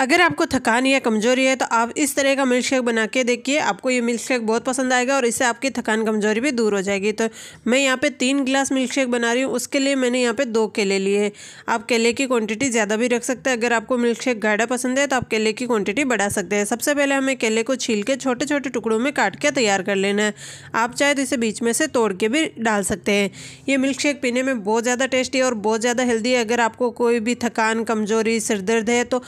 अगर आपको थकान या कमजोरी है तो आप इस तरह का मिल्क शेक बना के देखिए आपको ये मिल्क शेक बहुत पसंद आएगा और इससे आपकी थकान कमजोरी भी दूर हो जाएगी तो मैं यहाँ पे तीन गिलास मिल्क शेक बना रही हूँ उसके लिए मैंने यहाँ पे दो केले लिए आप केले की क्वांटिटी ज़्यादा भी रख सकते हैं अगर आपको मिल्क शेक गाढ़ा पसंद है तो आप केले की क्वान्टिटी बढ़ा सकते हैं सबसे पहले हमें केले को छील के छोटे छोटे टुकड़ों में काट के तैयार कर लेना है आप चाहे तो इसे बीच में से तोड़ के भी डाल सकते हैं ये मिल्क शेक पीने में बहुत ज़्यादा टेस्टी और बहुत ज़्यादा हेल्दी है अगर आपको कोई भी थकान कमजोरी सिर दर्द है तो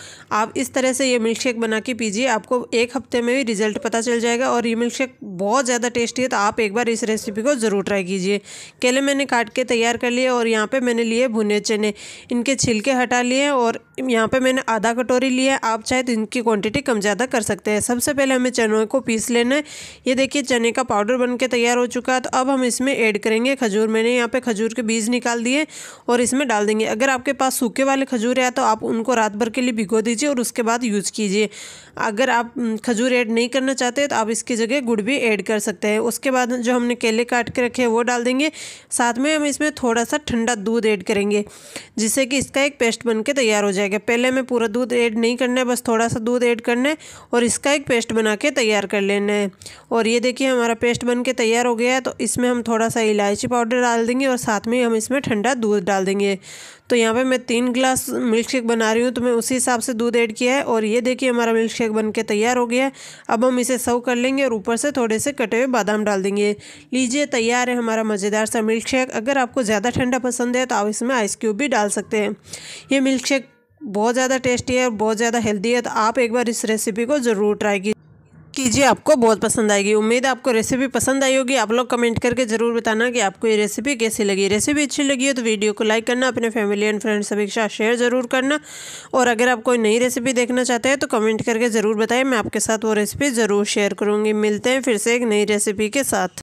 आप इस तरह से ये मिल्क शेक बना के पीजिए आपको एक हफ्ते में भी रिजल्ट पता चल जाएगा और ये मिल्क शेक बहुत ज़्यादा टेस्टी है तो आप एक बार इस रेसिपी को ज़रूर ट्राई कीजिए केले मैंने काट के तैयार कर लिए और यहाँ पर मैंने लिए भुने चने इनके छिलके हटा लिए और यहाँ पर मैंने आधा कटोरी लिया है आप चाहे तो इनकी क्वान्टिटी कम ज़्यादा कर सकते हैं सबसे पहले हमें चनों को पीस लेना है ये देखिए चने का पाउडर बन के तैयार हो चुका है तो अब हम इसमें ऐड करेंगे खजूर मैंने यहाँ पे खजूर के बीज निकाल दिए और इसमें डाल देंगे अगर आपके पास सूखे वाले खजूर है तो आप उनको रात भर के लिए भिगो दीजिए और उस उसके बाद यूज़ कीजिए अगर आप खजूर ऐड नहीं करना चाहते तो आप इसकी जगह गुड़ भी ऐड कर सकते हैं उसके बाद जो हमने केले काट के रखे हैं वो डाल देंगे साथ में हम इसमें थोड़ा सा ठंडा दूध ऐड करेंगे जिससे कि इसका एक पेस्ट बन के तैयार हो जाएगा पहले हमें पूरा दूध ऐड नहीं करना है बस थोड़ा सा दूध ऐड करना है और इसका एक पेस्ट बना के तैयार कर लेना है और ये देखिए हमारा पेस्ट बन के तैयार हो गया है तो इसमें हम थोड़ा सा इलायची पाउडर डाल देंगे और साथ में हम इसमें ठंडा दूध डाल देंगे तो यहाँ पे मैं तीन गिलास मिल्क शेक बना रही हूँ तो मैं उसी हिसाब से दूध ऐड किया है और ये देखिए हमारा मिल्क शेक बन के तैयार हो गया है अब हम इसे सर्व कर लेंगे और ऊपर से थोड़े से कटे हुए बादाम डाल देंगे लीजिए तैयार है हमारा मज़ेदार सा मिल्क शेक अगर आपको ज़्यादा ठंडा पसंद है तो आप इसमें आइस क्यूब भी डाल सकते हैं ये मिल्क शेक बहुत ज़्यादा टेस्टी है और बहुत ज़्यादा हेल्दी है तो आप एक बार इस रेसिपी को ज़रूर ट्राई कीजिए कीजिए आपको बहुत पसंद आएगी उम्मीद है आपको रेसिपी पसंद आई होगी आप लोग कमेंट करके ज़रूर बताना कि आपको ये रेसिपी कैसी लगी रेसिपी अच्छी लगी हो तो वीडियो को लाइक करना अपने फैमिली एंड फ्रेंड्स सभी के साथ शेयर ज़रूर करना और अगर आप कोई नई रेसिपी देखना चाहते हैं तो कमेंट करके ज़रूर बताएं मैं आपके साथ वो रेसिपी ज़रूर शेयर करूँगी मिलते हैं फिर से एक नई रेसिपी के साथ